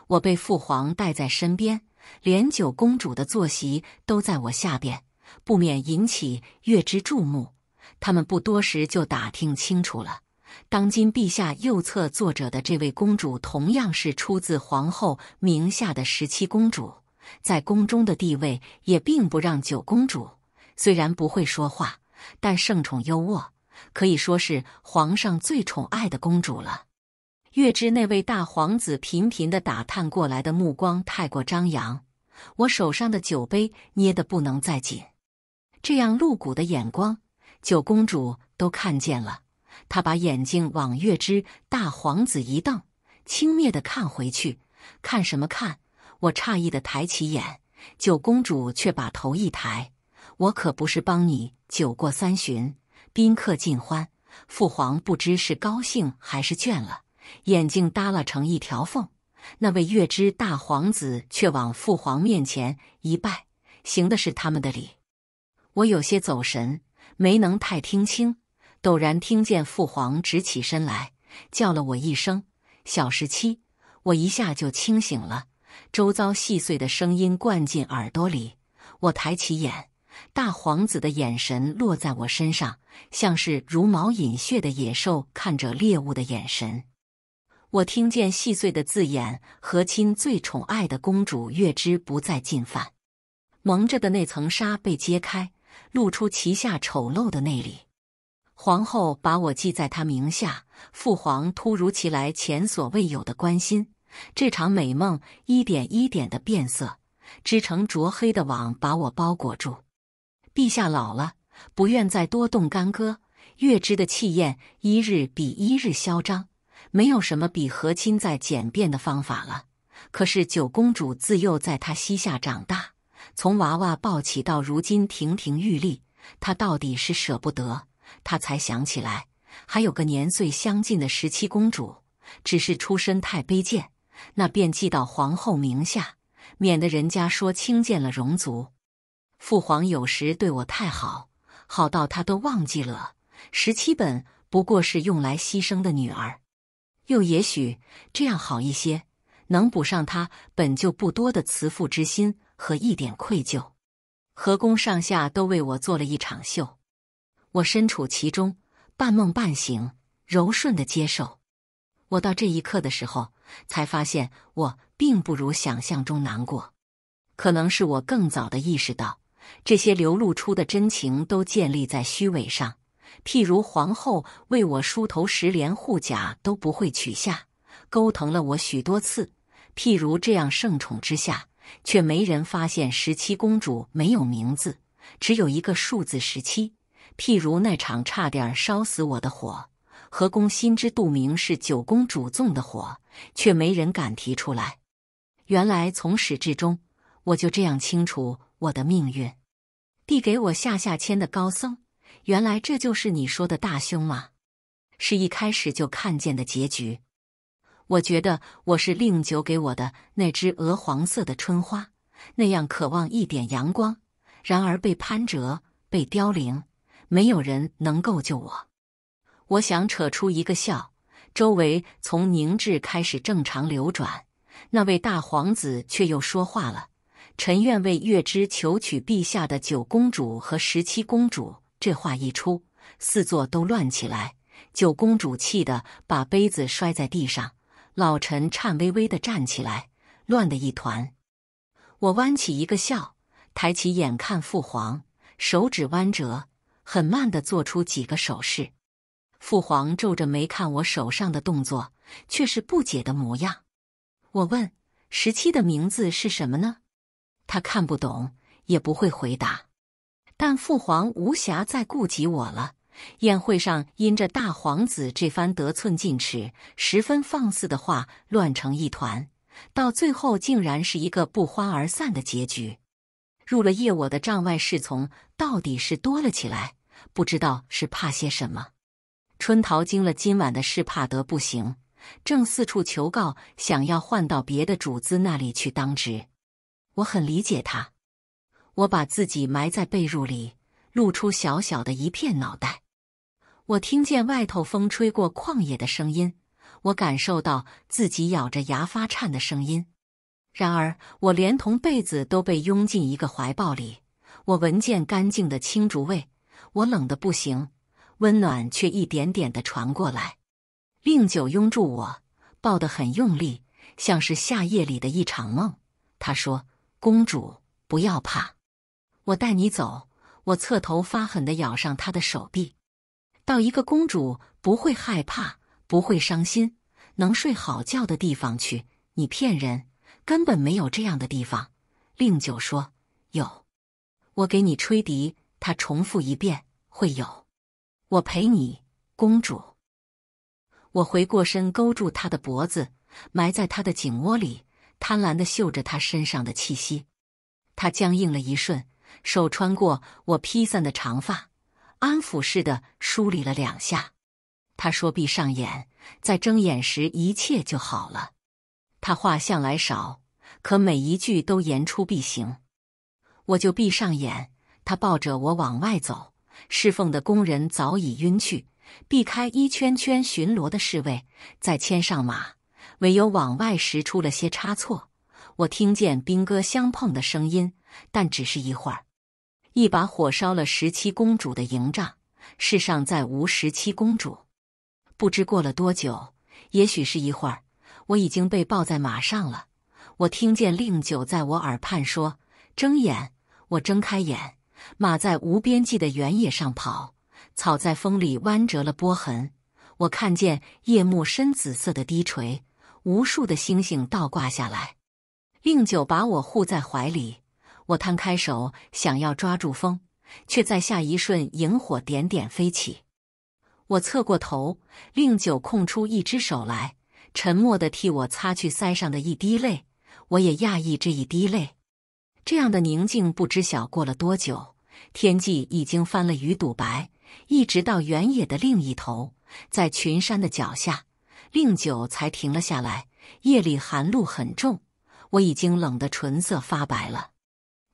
S1: 我被父皇带在身边，连九公主的坐席都在我下边，不免引起月之注目。他们不多时就打听清楚了，当今陛下右侧坐着的这位公主，同样是出自皇后名下的十七公主，在宫中的地位也并不让九公主。虽然不会说话，但圣宠优渥，可以说是皇上最宠爱的公主了。月之那位大皇子频频的打探过来的目光太过张扬，我手上的酒杯捏得不能再紧，这样露骨的眼光。九公主都看见了，她把眼睛往月之大皇子一瞪，轻蔑的看回去。看什么看？我诧异的抬起眼，九公主却把头一抬。我可不是帮你。酒过三巡，宾客尽欢，父皇不知是高兴还是倦了，眼睛耷拉成一条缝。那位月之大皇子却往父皇面前一拜，行的是他们的礼。我有些走神。没能太听清，陡然听见父皇直起身来，叫了我一声“小十七”，我一下就清醒了。周遭细碎的声音灌进耳朵里，我抬起眼，大皇子的眼神落在我身上，像是茹毛饮血的野兽看着猎物的眼神。我听见细碎的字眼：“和亲最宠爱的公主月枝不再进犯，蒙着的那层纱被揭开。”露出其下丑陋的内里。皇后把我记在她名下，父皇突如其来、前所未有的关心，这场美梦一点一点的变色，织成灼黑的网把我包裹住。陛下老了，不愿再多动干戈。月枝的气焰一日比一日嚣张，没有什么比和亲再简便的方法了。可是九公主自幼在她膝下长大。从娃娃抱起到如今亭亭玉立，她到底是舍不得。她才想起来，还有个年岁相近的十七公主，只是出身太卑贱，那便寄到皇后名下，免得人家说轻贱了容族。父皇有时对我太好，好到他都忘记了。十七本不过是用来牺牲的女儿，又也许这样好一些，能补上他本就不多的慈父之心。和一点愧疚，和宫上下都为我做了一场秀，我身处其中，半梦半醒，柔顺的接受。我到这一刻的时候，才发现我并不如想象中难过，可能是我更早的意识到，这些流露出的真情都建立在虚伪上。譬如皇后为我梳头时，连护甲都不会取下，勾疼了我许多次；譬如这样盛宠之下。却没人发现十七公主没有名字，只有一个数字十七。譬如那场差点烧死我的火，何公心知肚明是九公主纵的火，却没人敢提出来。原来从始至终，我就这样清楚我的命运。递给我下下签的高僧，原来这就是你说的大凶吗？是一开始就看见的结局。我觉得我是令九给我的那只鹅黄色的春花，那样渴望一点阳光，然而被攀折，被凋零，没有人能够救我。我想扯出一个笑，周围从凝滞开始正常流转。那位大皇子却又说话了：“臣愿为月之求娶陛下的九公主和十七公主。”这话一出，四座都乱起来。九公主气得把杯子摔在地上。老陈颤巍巍的站起来，乱的一团。我弯起一个笑，抬起眼看父皇，手指弯折，很慢的做出几个手势。父皇皱着眉看我手上的动作，却是不解的模样。我问：“十七的名字是什么呢？”他看不懂，也不会回答。但父皇无暇再顾及我了。宴会上，因着大皇子这番得寸进尺、十分放肆的话，乱成一团，到最后竟然是一个不欢而散的结局。入了夜，我的帐外侍从到底是多了起来，不知道是怕些什么。春桃惊了今晚的事，怕得不行，正四处求告，想要换到别的主子那里去当值。我很理解他，我把自己埋在被褥里，露出小小的一片脑袋。我听见外头风吹过旷野的声音，我感受到自己咬着牙发颤的声音。然而，我连同被子都被拥进一个怀抱里。我闻见干净的青竹味，我冷得不行，温暖却一点点的传过来。令九拥住我，抱得很用力，像是夏夜里的一场梦。他说：“公主，不要怕，我带你走。”我侧头，发狠的咬上他的手臂。到一个公主不会害怕、不会伤心、能睡好觉的地方去。你骗人，根本没有这样的地方。令九说：“有，我给你吹笛。”他重复一遍：“会有，我陪你，公主。”我回过身，勾住他的脖子，埋在他的颈窝里，贪婪的嗅着他身上的气息。他僵硬了一瞬，手穿过我披散的长发。安抚似的梳理了两下，他说：“闭上眼，在睁眼时一切就好了。”他话向来少，可每一句都言出必行。我就闭上眼，他抱着我往外走。侍奉的宫人早已晕去，避开一圈圈巡逻的侍卫，再牵上马。唯有往外时出了些差错，我听见兵戈相碰的声音，但只是一会儿。一把火烧了十七公主的营帐，世上再无十七公主。不知过了多久，也许是一会儿，我已经被抱在马上了。我听见令九在我耳畔说：“睁眼。”我睁开眼，马在无边际的原野上跑，草在风里弯折了波痕。我看见夜幕深紫色的低垂，无数的星星倒挂下来。令九把我护在怀里。我摊开手，想要抓住风，却在下一瞬萤火点点飞起。我侧过头，令九空出一只手来，沉默地替我擦去腮上的一滴泪。我也讶异这一滴泪。这样的宁静不知晓过了多久，天际已经翻了鱼肚白，一直到原野的另一头，在群山的脚下，令九才停了下来。夜里寒露很重，我已经冷得唇色发白了。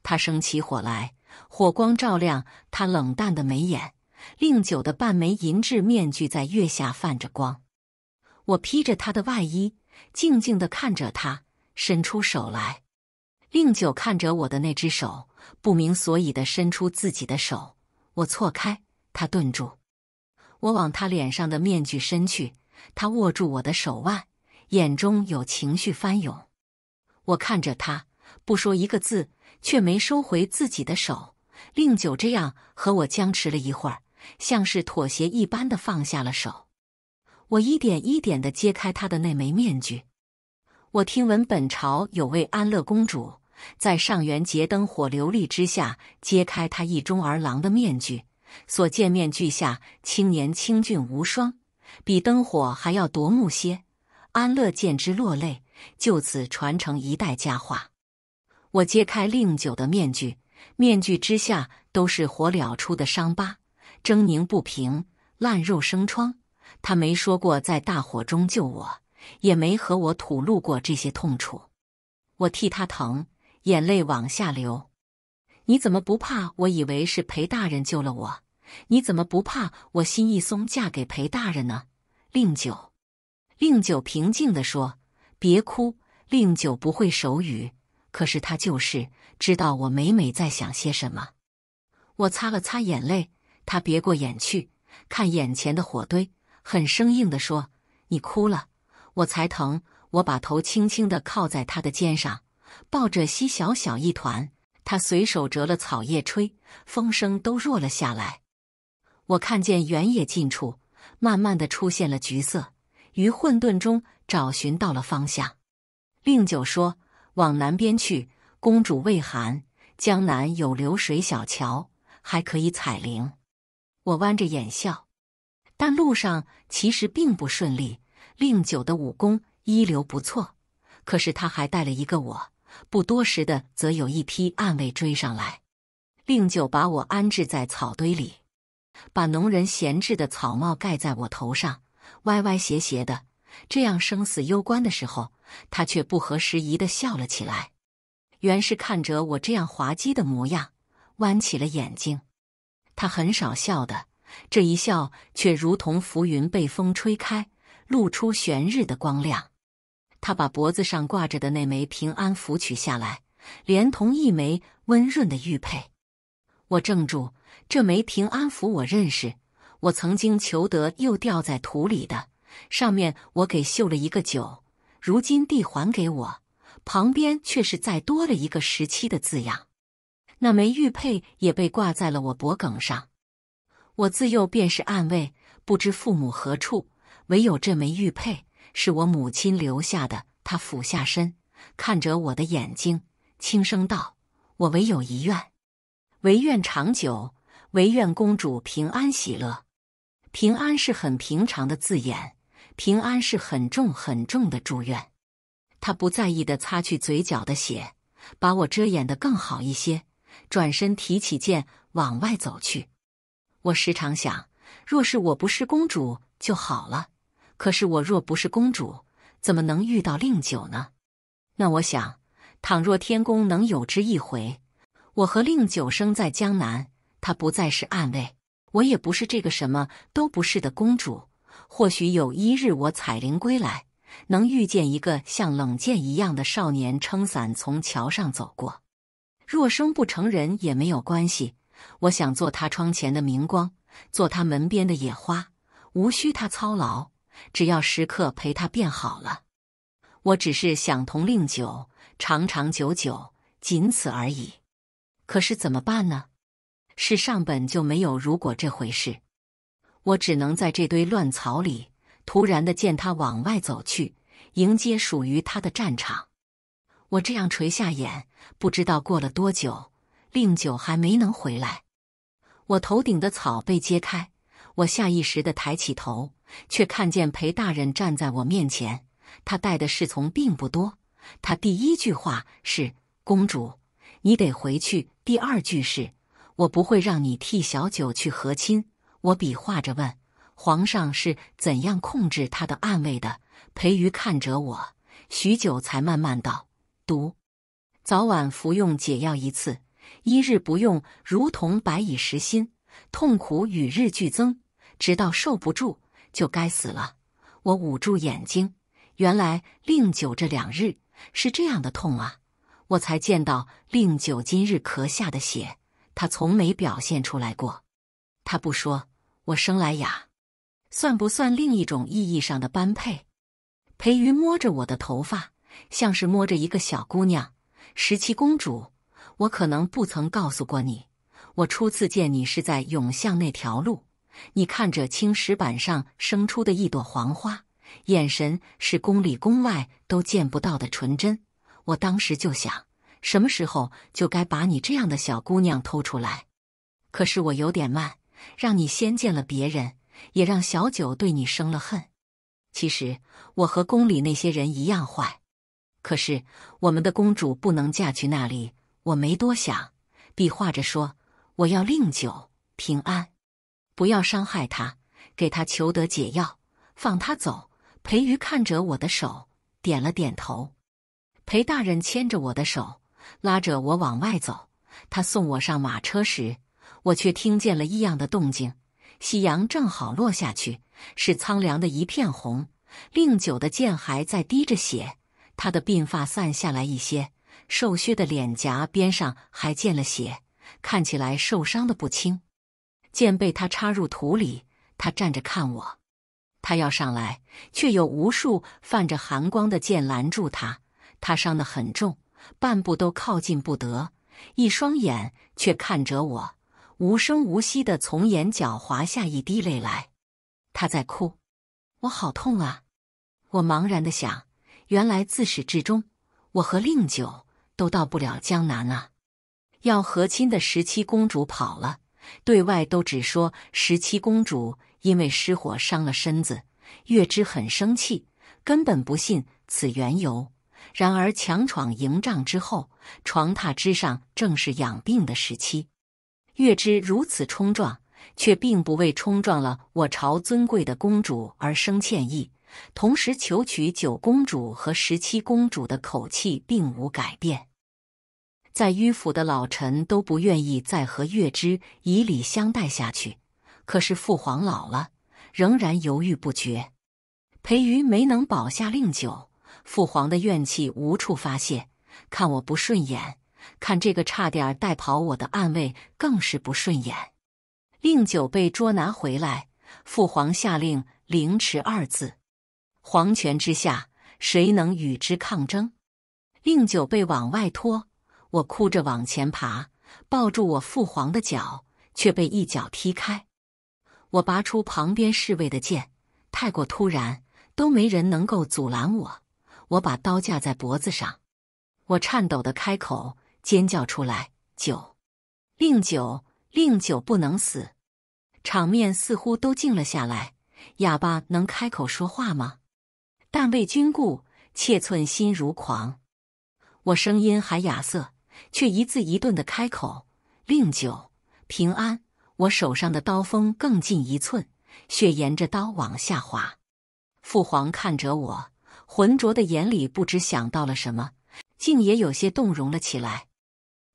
S1: 他生起火来，火光照亮他冷淡的眉眼，令酒的半枚银质面具在月下泛着光。我披着他的外衣，静静的看着他，伸出手来。令酒看着我的那只手，不明所以的伸出自己的手。我错开，他顿住。我往他脸上的面具伸去，他握住我的手腕，眼中有情绪翻涌。我看着他，不说一个字。却没收回自己的手，令酒这样和我僵持了一会儿，像是妥协一般的放下了手。我一点一点的揭开他的那枚面具。我听闻本朝有位安乐公主，在上元节灯火流丽之下，揭开她意中儿郎的面具，所见面具下青年清俊无双，比灯火还要夺目些。安乐见之落泪，就此传承一代佳话。我揭开令九的面具，面具之下都是火燎出的伤疤，狰狞不平，烂肉生疮。他没说过在大火中救我，也没和我吐露过这些痛楚。我替他疼，眼泪往下流。你怎么不怕？我以为是裴大人救了我，你怎么不怕？我心一松，嫁给裴大人呢？令九，令九平静地说：“别哭，令九不会手语。”可是他就是知道我每每在想些什么。我擦了擦眼泪，他别过眼去看眼前的火堆，很生硬的说：“你哭了，我才疼。”我把头轻轻的靠在他的肩上，抱着稀小小一团。他随手折了草叶吹，风声都弱了下来。我看见原野近处慢慢的出现了橘色，于混沌中找寻到了方向。令九说。往南边去，公主未寒，江南有流水小桥，还可以采菱。我弯着眼笑，但路上其实并不顺利。令九的武功一流不错，可是他还带了一个我。不多时的，则有一批暗卫追上来。令九把我安置在草堆里，把农人闲置的草帽盖在我头上，歪歪斜斜的。这样生死攸关的时候，他却不合时宜的笑了起来。袁氏看着我这样滑稽的模样，弯起了眼睛。他很少笑的，这一笑却如同浮云被风吹开，露出玄日的光亮。他把脖子上挂着的那枚平安符取下来，连同一枚温润的玉佩。我怔住，这枚平安符我认识，我曾经求得又掉在土里的。上面我给绣了一个九，如今递还给我，旁边却是再多了一个十七的字样。那枚玉佩也被挂在了我脖梗上。我自幼便是暗卫，不知父母何处，唯有这枚玉佩是我母亲留下的。他俯下身，看着我的眼睛，轻声道：“我唯有一愿，唯愿长久，唯愿公主平安喜乐。平安是很平常的字眼。”平安是很重很重的祝愿。他不在意的擦去嘴角的血，把我遮掩得更好一些，转身提起剑往外走去。我时常想，若是我不是公主就好了。可是我若不是公主，怎么能遇到令九呢？那我想，倘若天宫能有之一回，我和令九生在江南，他不再是暗卫，我也不是这个什么都不是的公主。或许有一日，我彩铃归来，能遇见一个像冷箭一样的少年，撑伞从桥上走过。若生不成人也没有关系，我想做他窗前的明光，做他门边的野花，无需他操劳，只要时刻陪他便好了。我只是想同令酒长长久久，仅此而已。可是怎么办呢？世上本就没有如果这回事。我只能在这堆乱草里，突然的见他往外走去，迎接属于他的战场。我这样垂下眼，不知道过了多久，令九还没能回来。我头顶的草被揭开，我下意识的抬起头，却看见裴大人站在我面前。他带的侍从并不多。他第一句话是：“公主，你得回去。”第二句是：“我不会让你替小九去和亲。”我比划着问：“皇上是怎样控制他的暗卫的？”裴瑜看着我许久，才慢慢道：“毒，早晚服用解药一次，一日不用，如同白蚁食心，痛苦与日俱增，直到受不住就该死了。”我捂住眼睛，原来令九这两日是这样的痛啊！我才见到令九今日咳下的血，他从没表现出来过，他不说。我生来雅，算不算另一种意义上的般配？裴云摸着我的头发，像是摸着一个小姑娘。十七公主，我可能不曾告诉过你，我初次见你是在涌巷那条路，你看着青石板上生出的一朵黄花，眼神是宫里宫外都见不到的纯真。我当时就想，什么时候就该把你这样的小姑娘偷出来？可是我有点慢。让你先见了别人，也让小九对你生了恨。其实我和宫里那些人一样坏，可是我们的公主不能嫁去那里。我没多想，比划着说：“我要令九平安，不要伤害他，给他求得解药，放他走。”裴瑜看着我的手，点了点头。裴大人牵着我的手，拉着我往外走。他送我上马车时。我却听见了异样的动静，夕阳正好落下去，是苍凉的一片红。令九的剑还在滴着血，他的鬓发散下来一些，瘦削的脸颊边上还溅了血，看起来受伤的不轻。剑被他插入土里，他站着看我，他要上来，却有无数泛着寒光的剑拦住他。他伤得很重，半步都靠近不得，一双眼却看着我。无声无息的从眼角滑下一滴泪来，他在哭，我好痛啊！我茫然的想，原来自始至终，我和令九都到不了江南啊！要和亲的十七公主跑了，对外都只说十七公主因为失火伤了身子。月之很生气，根本不信此缘由。然而强闯营帐之后，床榻之上正是养病的时期。月之如此冲撞，却并不为冲撞了我朝尊贵的公主而生歉意，同时求娶九公主和十七公主的口气并无改变。在迂腐的老臣都不愿意再和月之以礼相待下去，可是父皇老了，仍然犹豫不决。裴瑜没能保下令酒，父皇的怨气无处发泄，看我不顺眼。看这个差点带跑我的暗卫，更是不顺眼。令九被捉拿回来，父皇下令凌迟二字。皇权之下，谁能与之抗争？令九被往外拖，我哭着往前爬，抱住我父皇的脚，却被一脚踢开。我拔出旁边侍卫的剑，太过突然，都没人能够阻拦我。我把刀架在脖子上，我颤抖的开口。尖叫出来！九，令九，令九不能死！场面似乎都静了下来。哑巴能开口说话吗？但为君故，妾寸心如狂。我声音还哑涩，却一字一顿的开口：“令九，平安。”我手上的刀锋更近一寸，血沿着刀往下滑。父皇看着我，浑浊的眼里不知想到了什么，竟也有些动容了起来。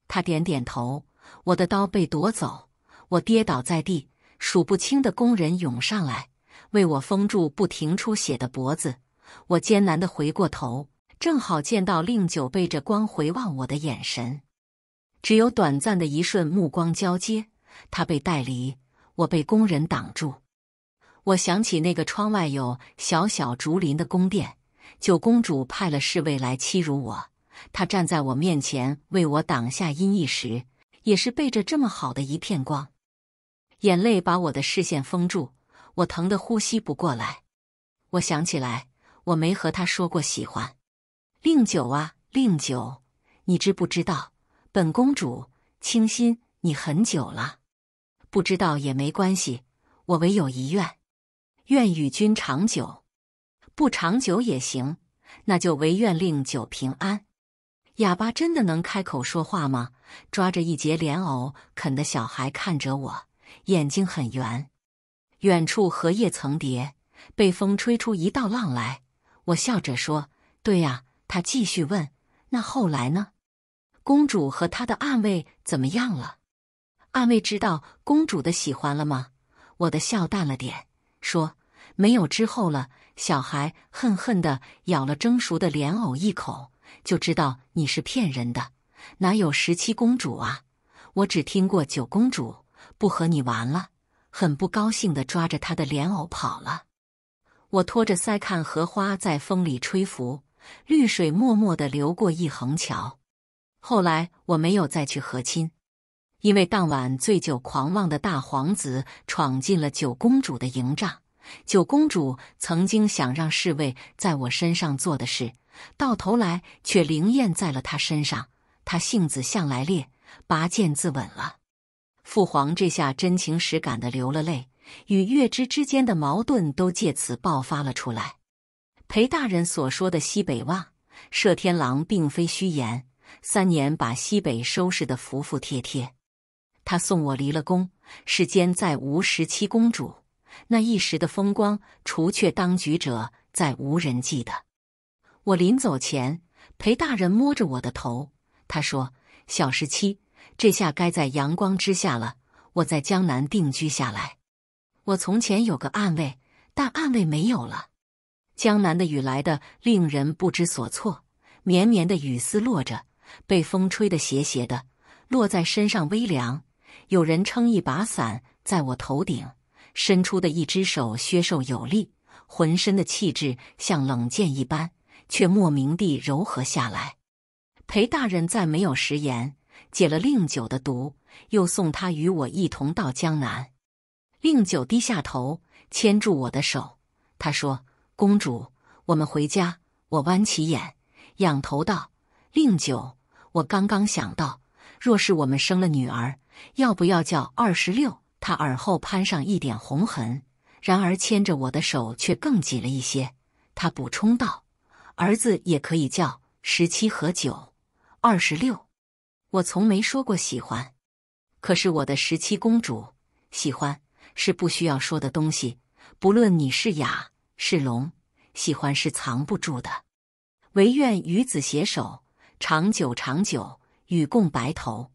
S1: 他点点头。我的刀被夺走，我跌倒在地，数不清的工人涌上来，为我封住不停出血的脖子。我艰难的回过头，正好见到令九背着光回望我的眼神。只有短暂的一瞬目光交接，他被带离，我被工人挡住。我想起那个窗外有小小竹林的宫殿，九公主派了侍卫来欺辱我。他站在我面前为我挡下阴翳时，也是背着这么好的一片光，眼泪把我的视线封住，我疼得呼吸不过来。我想起来，我没和他说过喜欢。令九啊，令九，你知不知道，本公主倾心你很久了？不知道也没关系，我唯有一愿，愿与君长久，不长久也行，那就唯愿令酒平安。哑巴真的能开口说话吗？抓着一节莲藕啃的小孩看着我，眼睛很圆。远处荷叶层叠，被风吹出一道浪来。我笑着说：“对呀。”他继续问：“那后来呢？公主和她的暗卫怎么样了？暗卫知道公主的喜欢了吗？”我的笑淡了点，说：“没有之后了。”小孩恨恨地咬了蒸熟的莲藕一口。就知道你是骗人的，哪有十七公主啊？我只听过九公主，不和你玩了，很不高兴的抓着她的莲藕跑了。我托着腮看荷花在风里吹拂，绿水默默的流过一横桥。后来我没有再去和亲，因为当晚醉酒狂妄的大皇子闯进了九公主的营帐。九公主曾经想让侍卫在我身上做的事。到头来却灵验在了他身上。他性子向来烈，拔剑自刎了。父皇这下真情实感的流了泪，与月枝之间的矛盾都借此爆发了出来。裴大人所说的西北望摄天狼，并非虚言。三年把西北收拾得服服帖帖。他送我离了宫，世间再无十七公主。那一时的风光，除却当局者，再无人记得。我临走前，裴大人摸着我的头，他说：“小十七，这下该在阳光之下了。我在江南定居下来。我从前有个暗卫，但暗卫没有了。江南的雨来的令人不知所措，绵绵的雨丝落着，被风吹得斜斜的，落在身上微凉。有人撑一把伞在我头顶，伸出的一只手削瘦有力，浑身的气质像冷箭一般。”却莫名地柔和下来。裴大人再没有食言，解了令酒的毒，又送他与我一同到江南。令酒低下头，牵住我的手，他说：“公主，我们回家。”我弯起眼，仰头道：“令酒，我刚刚想到，若是我们生了女儿，要不要叫二十六？”他耳后攀上一点红痕，然而牵着我的手却更紧了一些。他补充道。儿子也可以叫十七和九，二十六。我从没说过喜欢，可是我的十七公主喜欢是不需要说的东西。不论你是哑是聋，喜欢是藏不住的。唯愿与子携手，长久长久，与共白头。